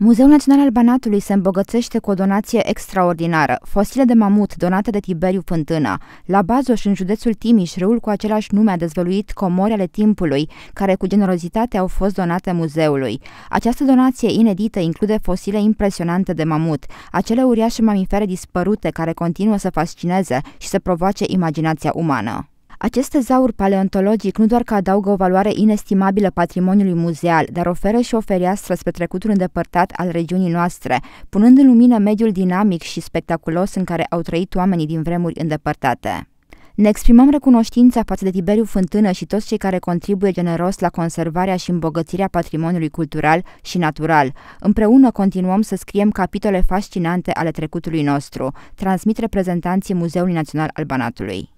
Muzeul Național al Banatului se îmbogățește cu o donație extraordinară. Fosile de mamut donate de Tiberiu Fântână. La Bazoș, în județul Timiș, râul cu același nume a dezvăluit comori ale timpului, care cu generozitate au fost donate muzeului. Această donație inedită include fosile impresionante de mamut, acele uriașe mamifere dispărute care continuă să fascineze și să provoace imaginația umană. Acest tezaur paleontologic nu doar că adaugă o valoare inestimabilă patrimoniului muzeal, dar oferă și o fereastră spre trecutul îndepărtat al regiunii noastre, punând în lumină mediul dinamic și spectaculos în care au trăit oamenii din vremuri îndepărtate. Ne exprimăm recunoștința față de Tiberiu Fântână și toți cei care contribuie generos la conservarea și îmbogățirea patrimoniului cultural și natural. Împreună continuăm să scriem capitole fascinante ale trecutului nostru, transmit reprezentanții Muzeului Național al Banatului.